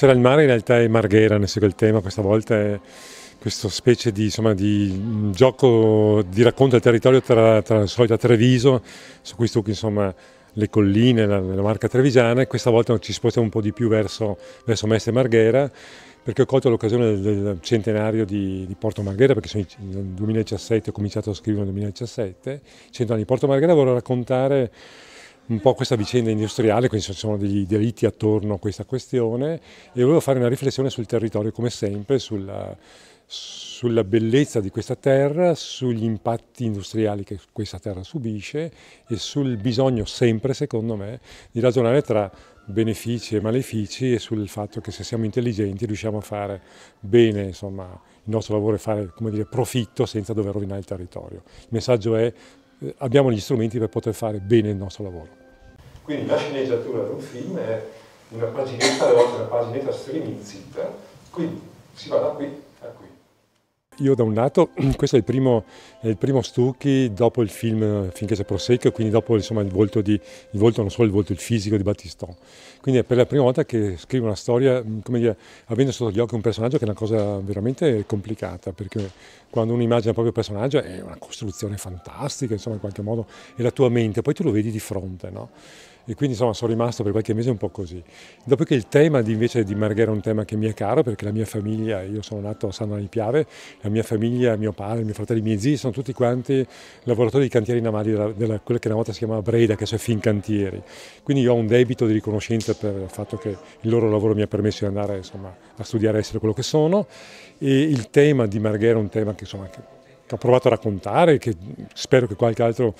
C'era il mare, in realtà è Marghera, ne segue il tema, questa volta è questa specie di, insomma, di gioco di racconto del territorio tra, tra la solita Treviso, su cui stucchi insomma le colline, la, la, marca trevigiana e questa volta ci spostiamo un po' di più verso, verso Mestre Marghera perché ho colto l'occasione del, del centenario di, di, Porto Marghera, perché sono, nel 2017 ho cominciato a scrivere nel 2017, 100 anni di Porto Marghera, vorrei raccontare un po' questa vicenda industriale, quindi ci sono degli delitti attorno a questa questione e volevo fare una riflessione sul territorio come sempre, sulla, sulla bellezza di questa terra, sugli impatti industriali che questa terra subisce e sul bisogno sempre, secondo me, di ragionare tra benefici e malefici e sul fatto che se siamo intelligenti riusciamo a fare bene insomma, il nostro lavoro e fare dire, profitto senza dover rovinare il territorio. Il messaggio è eh, abbiamo gli strumenti per poter fare bene il nostro lavoro. Quindi la sceneggiatura di un film è una paginetta alla volta, una paginetta stremizzita, quindi si va da qui a qui. Io da un lato, questo è il primo, è il primo Stucchi dopo il film Finché c'è Prosecco, quindi dopo insomma, il, volto di, il volto, non solo il volto, il fisico di Battiston. Quindi è per la prima volta che scrivo una storia, come dire, avendo sotto gli occhi un personaggio che è una cosa veramente complicata, perché quando uno immagina il proprio personaggio è una costruzione fantastica, insomma in qualche modo è la tua mente, poi tu lo vedi di fronte, no? e quindi insomma sono rimasto per qualche mese un po' così. Dopodiché il tema di, invece di Marghera è un tema che mi è caro perché la mia famiglia, io sono nato a San di Piave, la mia famiglia, mio padre, mio fratello, i miei zii sono tutti quanti lavoratori di cantieri navali della, della quella che una volta si chiamava Breda, che c'è Fincantieri. Quindi io ho un debito di riconoscenza per il fatto che il loro lavoro mi ha permesso di andare insomma, a studiare, essere quello che sono. E il tema di Marghera è un tema che insomma, che ho provato a raccontare, che spero che qualche altro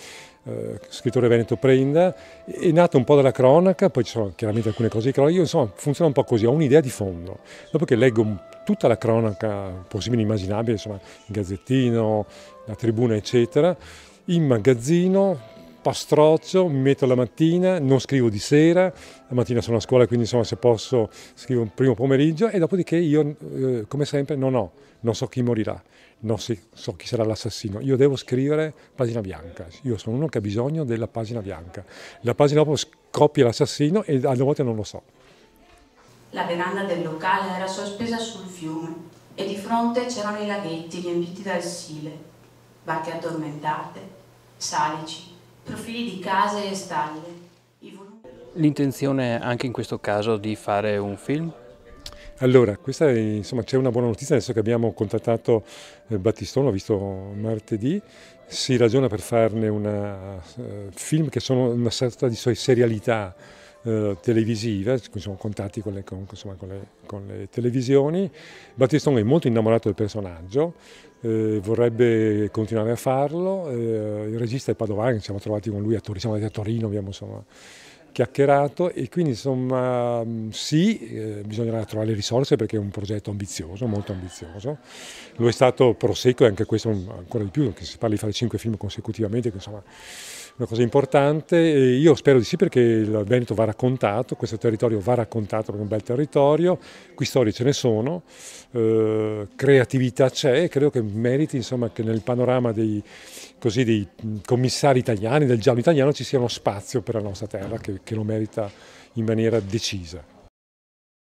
eh, scrittore veneto prenda, è nato un po' dalla cronaca, poi ci sono chiaramente alcune cose di cronaca, io insomma funziona un po' così, ho un'idea di fondo, dopo che leggo tutta la cronaca possibile e immaginabile, insomma il Gazzettino, la Tribuna eccetera, in magazzino pastroccio, mi metto la mattina, non scrivo di sera, la mattina sono a scuola quindi insomma se posso scrivo un primo pomeriggio e dopodiché io eh, come sempre non ho, non so chi morirà, non so chi sarà l'assassino, io devo scrivere pagina bianca, io sono uno che ha bisogno della pagina bianca, la pagina dopo scoppia l'assassino e alle volte non lo so. La veranda del locale era sospesa sul fiume e di fronte c'erano i laghetti riempiti dal sile, barche addormentate, salici, profili di case e stalle. L'intenzione anche in questo caso di fare un film? Allora, questa c'è una buona notizia adesso che abbiamo contattato eh, Battistone, l'ho visto martedì, si ragiona per farne un eh, film che sono una sorta di serialità, televisiva, eh, televisive, siamo contatti con le, con, insomma, con, le, con le, televisioni. Battistone è molto innamorato del personaggio, eh, vorrebbe continuare a farlo, eh, il regista è Padovani, ci siamo trovati con lui a Torino, siamo andati a Torino, abbiamo insomma, chiacchierato e quindi insomma mm, sì, eh, bisognerà trovare le risorse perché è un progetto ambizioso, molto ambizioso. Lo è stato Prosecco e anche questo ancora di più, che si parli di fare cinque film consecutivamente, che insomma una cosa importante. E io spero di sì perché il Veneto va raccontato, questo territorio va raccontato perché è un bel territorio, qui storie ce ne sono, eh, creatività c'è e credo che meriti insomma che nel panorama dei, così, dei commissari italiani, del giallo italiano ci sia uno spazio per la nostra terra che che lo merita in maniera decisa.